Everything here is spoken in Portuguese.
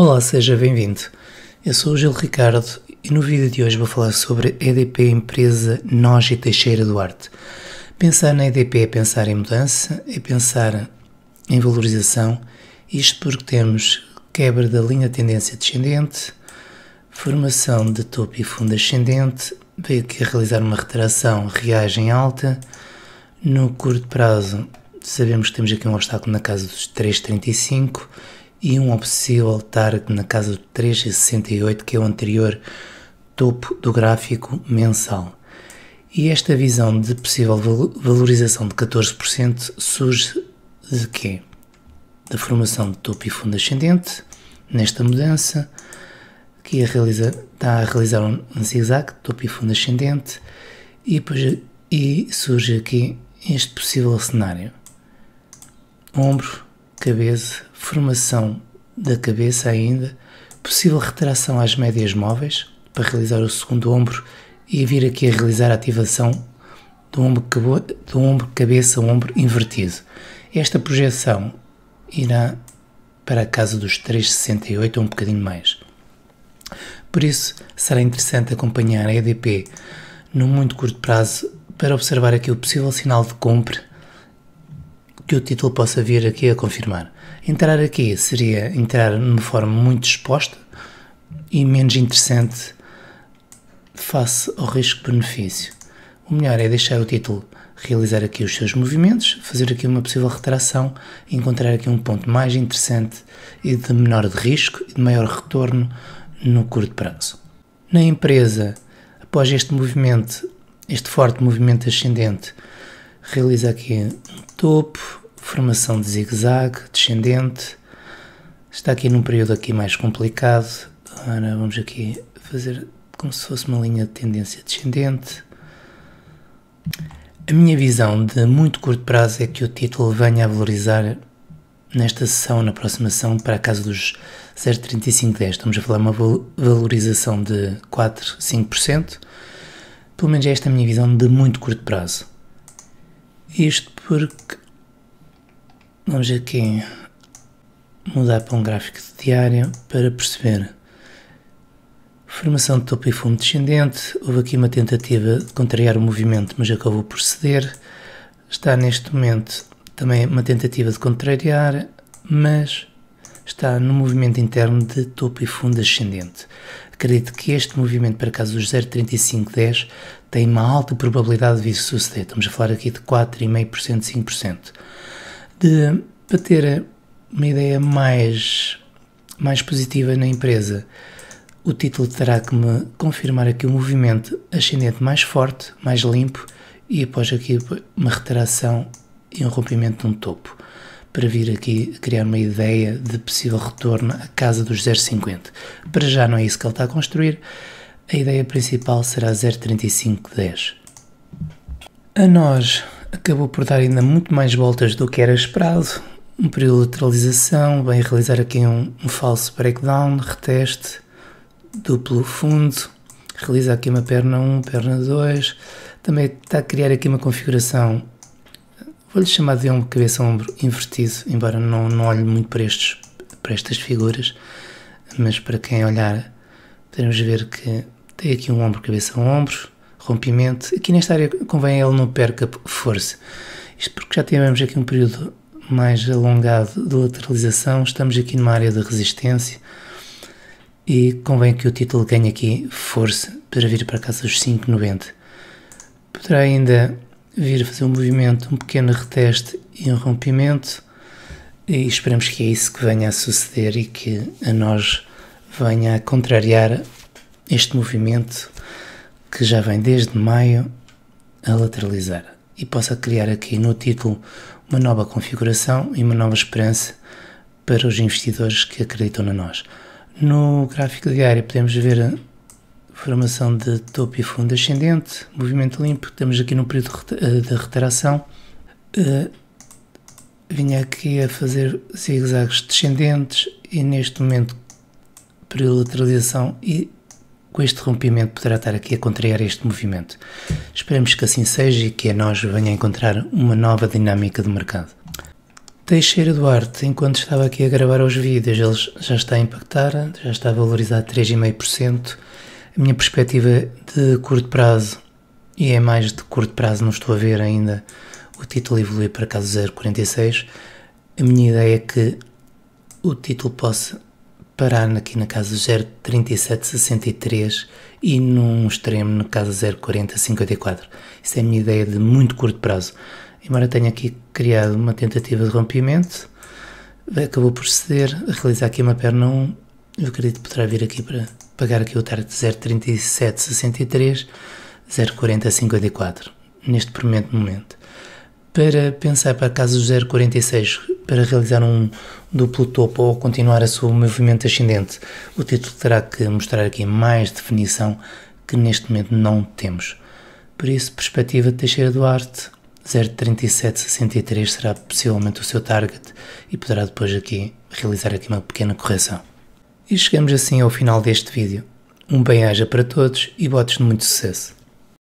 Olá, seja bem-vindo. Eu sou o Gil Ricardo e no vídeo de hoje vou falar sobre a EDP Empresa Nós e Teixeira Duarte. Pensar na EDP é pensar em mudança, é pensar em valorização, isto porque temos quebra da linha tendência descendente, formação de topo e fundo ascendente, veio aqui a realizar uma retração, reagem em alta. No curto prazo, sabemos que temos aqui um obstáculo na casa dos 335 e um obsceno altar na casa de 368, que é o anterior topo do gráfico mensal. E esta visão de possível valorização de 14% surge de quê? Da formação de topo e fundo ascendente, nesta mudança, que a realiza, está a realizar um zig-zag, topo e fundo ascendente, e, depois, e surge aqui este possível cenário. Ombro, cabeça, formação da cabeça ainda, possível retração às médias móveis para realizar o segundo ombro e vir aqui a realizar a ativação do ombro, do ombro cabeça ombro invertido. Esta projeção irá para a casa dos 3,68 ou um bocadinho mais. Por isso, será interessante acompanhar a EDP no muito curto prazo para observar aqui o possível sinal de compra que o título possa vir aqui a confirmar. Entrar aqui seria entrar de uma forma muito exposta e menos interessante face ao risco-benefício. O melhor é deixar o título realizar aqui os seus movimentos, fazer aqui uma possível retração, encontrar aqui um ponto mais interessante e de menor de risco e de maior retorno no curto prazo. Na empresa, após este movimento, este forte movimento ascendente, realiza aqui um topo, formação de zigue-zague, descendente. Está aqui num período aqui mais complicado. agora vamos aqui fazer como se fosse uma linha de tendência descendente. A minha visão de muito curto prazo é que o título venha a valorizar nesta sessão, na próxima sessão, para a casa dos 0,3510. Estamos a falar uma valorização de 4, 5%. Pelo menos esta é a minha visão de muito curto prazo. Isto porque Vamos aqui mudar para um gráfico de diário para perceber formação de topo e fundo descendente. Houve aqui uma tentativa de contrariar o movimento, mas acabou por ceder. Está neste momento também uma tentativa de contrariar, mas está no movimento interno de topo e fundo ascendente. Acredito que este movimento, para caso dos 0,3510, tem uma alta probabilidade de vir suceder. Estamos a falar aqui de 4,5%, 5% de, para ter uma ideia mais, mais positiva na empresa, o título terá que me confirmar aqui o um movimento ascendente mais forte, mais limpo e após aqui uma retração e um rompimento de um topo para vir aqui criar uma ideia de possível retorno à casa dos 0,50. Para já não é isso que ele está a construir, a ideia principal será 0,3510. A nós acabou por dar ainda muito mais voltas do que era esperado. Um período de lateralização, vem realizar aqui um, um falso breakdown, reteste, duplo fundo, realiza aqui uma perna 1, perna 2, também está a criar aqui uma configuração, vou-lhe chamar de ombro, cabeça, ombro invertido, embora não, não olhe muito para, estes, para estas figuras, mas para quem olhar, podemos ver que tem aqui um ombro, cabeça, ombro, rompimento. Aqui nesta área convém ele não perca força. Isto porque já tivemos aqui um período mais alongado de lateralização, estamos aqui numa área de resistência e convém que o título ganhe aqui força para vir para casa dos 5,90. Poderá ainda vir fazer um movimento, um pequeno reteste e um rompimento e esperamos que é isso que venha a suceder e que a nós venha a contrariar este movimento que já vem desde maio a lateralizar e possa criar aqui no título uma nova configuração e uma nova esperança para os investidores que acreditam na nós. No gráfico diário podemos ver a formação de topo e fundo ascendente, movimento limpo, estamos aqui no período de retração. Eh, eh, vinha aqui a fazer zigue descendentes e neste momento período de lateralização e com este rompimento poderá estar aqui a contrariar este movimento. Esperamos que assim seja e que a nós venha encontrar uma nova dinâmica de mercado. Teixeira Duarte, enquanto estava aqui a gravar os vídeos, ele já está a impactar, já está a valorizar 3,5%. A minha perspectiva de curto prazo, e é mais de curto prazo, não estou a ver ainda o título evoluir para caso 0,46. A minha ideia é que o título possa parar aqui na casa 03763 e num extremo na casa 04054. Isso é a minha ideia de muito curto prazo. Embora tenha aqui criado uma tentativa de rompimento, acabou por ceder, a realizar aqui uma perna 1, eu acredito que poderá vir aqui para pagar aqui o target 03763 04054 neste primeiro momento. Para pensar para caso 046 para realizar um duplo topo ou continuar a seu movimento ascendente. O título terá que mostrar aqui mais definição que neste momento não temos. Por isso, perspectiva de Teixeira Duarte, 03763 será possivelmente o seu target e poderá depois aqui realizar aqui uma pequena correção. E chegamos assim ao final deste vídeo. Um bem-aja para todos e botes de muito sucesso!